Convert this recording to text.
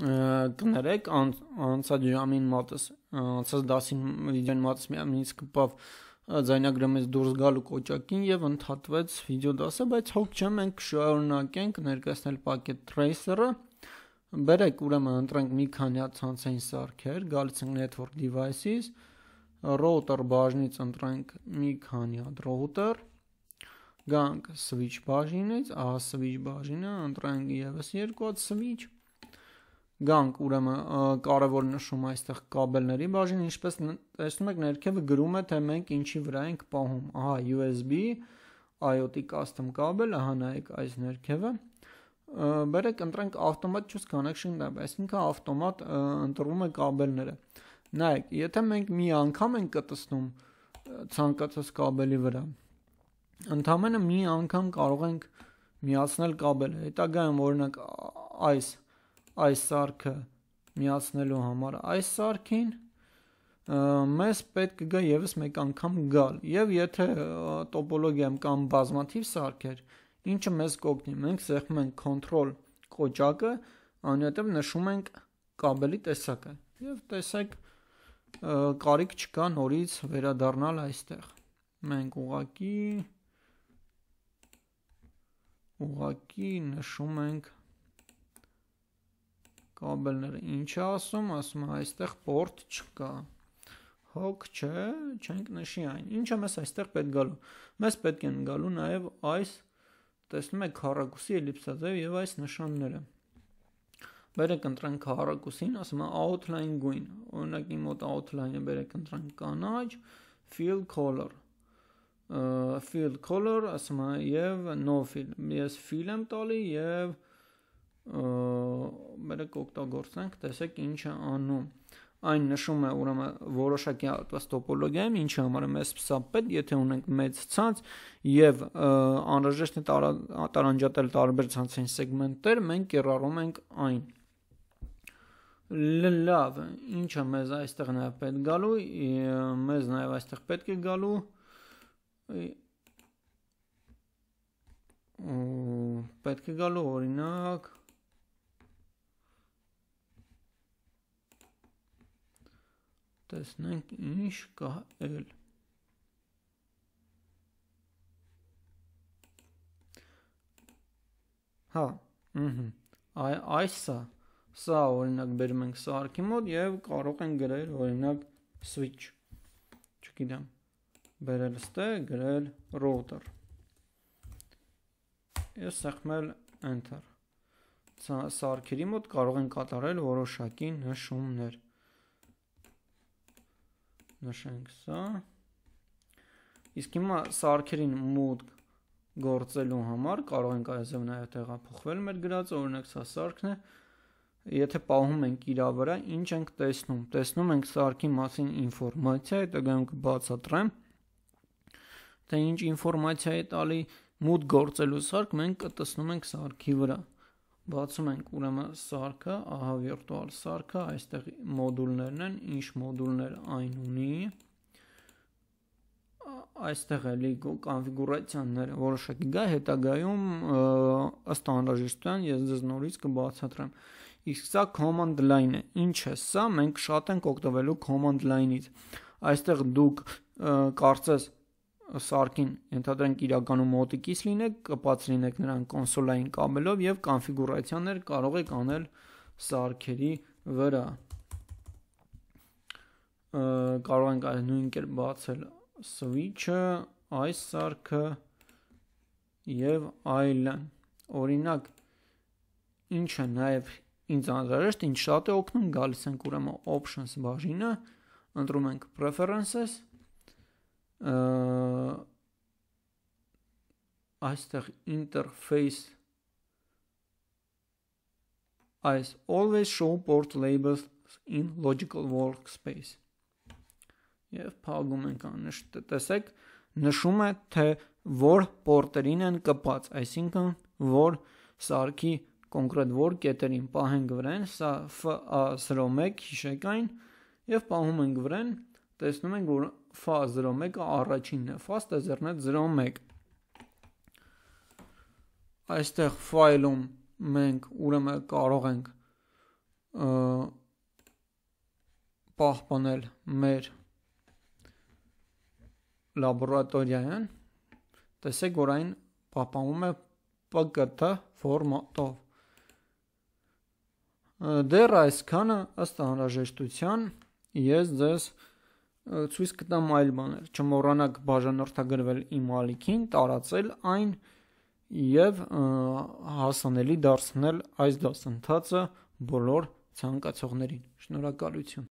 կներեք անցած ժամին մատս անցած դասին վիդեոյի մատս միամնից կպավ ձայնագրամից դուրս գալու կոճակին եւ ընդհատվեց վիդեո դասը, բայց հոգ չէ մենք շարունակենք ներկայացնել packet tracer-ը Բերեք ուրեմն ընտրենք մի քանի ցանցային սարքեր, գալիս ենք network devices, router բաժնից ընտրենք մի քանի հատ router, գանք switch բաժինից, ահա switch բաժինը, ընտրենք եւս երկու հատ switch Գանք ուրեմն կարևոր նշում այստեղ կաբելների բաժին, ինչպես տեսնում եք ներքևը գրում է թե մենք ինչի վրա ենք պահում։ Ահա USB IoT custom կաբելը, հա նայեք այս ներքևը։ Բերեք ընտրենք automat choose connection tab, այսինքն ավտոմատ ընտրվում է կաբելները։ Նայեք, եթե մենք մի անգամ ենք կտեսնում ցանկացած կաբելի վրա, ընդամենը մի անգամ կարող ենք միացնել կաբելը։ Հետագայում օրինակ այս այս սարքը միացնելու համար այս սարքին մեզ պետք կգա եւս մեկ անգամ գալ եւ եթե տոպոլոգիայում կամ բազմաթիվ սարքեր ինչը մեզ կօգնի մենք սեղմում ենք control կոճակը այնուհետեւ նշում ենք կաբելի տեսակը եւ տեսեք կարիք չկա նորից վերադառնալ այստեղ մենք ուղակի ուղակի նշում ենք կաբելները ինչ է ասում ասում է այստեղ port չկա հոգ չէ չենք նշի այն ինչը մեզ այստեղ պետք գալու մեզ պետք են գալու նաև այս տեսնում եք քառակուսի էլիպսաձև եւ այս նշանները բերեք ընտրանք քառակուսին ասում է outline գույն օրինակ իմ մոտ outline-ը բերեք ընտրանք կանաչ fill color fill color ասում է եւ no fill ես fill եմ տալի եւ և մերեք օգտագործենք, տեսեք ինչ է անում։ Այն նշում է ուրեմն որոշակի հատված տոպոլոգիայում, ինչի համար է մեզ սպասապետ, եթե ունենք մեծ ցանց եւ անհրաժեշտ է տարանջատել տարբեր ցանցային սեգմենտներ, մենք կիրառում ենք այն։ Լավ, ինչը մեզ այստեղ նաեւ պետք գալու, մեզ նաեւ այստեղ պետք է գալու պետք է գալու օրինակ Տեսնենք ինչ կա էլ։ Հա, ըհը, այ այսա, սա օրինակ բերում ենք սարքի մոտ եւ կարող ենք գրել օրինակ switch, չգիտեմ, բերել ստե, գրել router։ Ես սեղմել enter։ Սա սարքերի մոտ կարող են կատարել որոշակի նշումներ նշենք սա իսկ հիմա սարքերին մուտք գործելու համար կարող ենք այսով նաև տեղափոխվել մեր գրած օրինակ սա սարքն է եթե պահում ենք իրա վրա ինչ ենք տեսնում տեսնում ենք սարքի մասին ինֆորմացիա հետագայում կբացատրեմ թե ինչ ինֆորմացիա է տալի մուտք գործելու սարք մենք կտեսնում ենք սարքի վրա Բացում ենք ուրեմն սարքը, ահա վիրտուալ սարքը, այստեղ մոդուլներն են, ինչ մոդուլներ այն ունի։ Այստեղ էլի կոնֆիգուրացիաները որոշակի գա հետագայում ըստ անհրաժեշտության ես ձեզ նորից կբացատրեմ։ Իսկ սա command line է։ Ինչ է սա։ Մենք շատ ենք օգտվելու command line-ից։ Այստեղ դուք կարծես սարքին ենթադրենք իրականում մոտիկից լինեք, կպած լինեք նրան կոնսոլային կաբելով եւ կոնֆիգուրացիաներ կարող եք անել սարքերի վրա։ Կարող ենք այս նույն կերպ բացել switch-ը, այս սարքը եւ այլն։ Օրինակ ինչը նաեւ ինձ անհրաժեշտ, ինչ շատ է օգնում, գալիս ենք ուրեմն options բաժինը, ընտրում ենք preferences-ը այստեղ interface as always show port labels in logical workspace եւ փակում ենք անշտ տեսեք նշում է թե որ պորտերին են կպած այսինքն որ սարքի կոնկրետ որ կետերին պահենք վրան սա FA01 հիշեք այն եւ պահում ենք վրան տեսնում ենք որ ֆա 01-ը առաջինն է, ֆաստը ձեռնեց 01։ Այստեղ ֆայլում մենք ուրեմն կարող ենք պահպանել մեր լաբորատորիան։ Տեսեք, որ այն պահպանվում է PKT ֆորմատով։ Դեռ այսքանը ըստ անհրաժեշտության ես ձեզ ցույց կտամ այլ բաներ։ Չմոռանաք բաժանորդագրվել իմ ալիքին, տարածել այն եւ հասանելի դարձնել այս դասընթացը բոլոր ցանկացողներին։ Շնորհակալություն։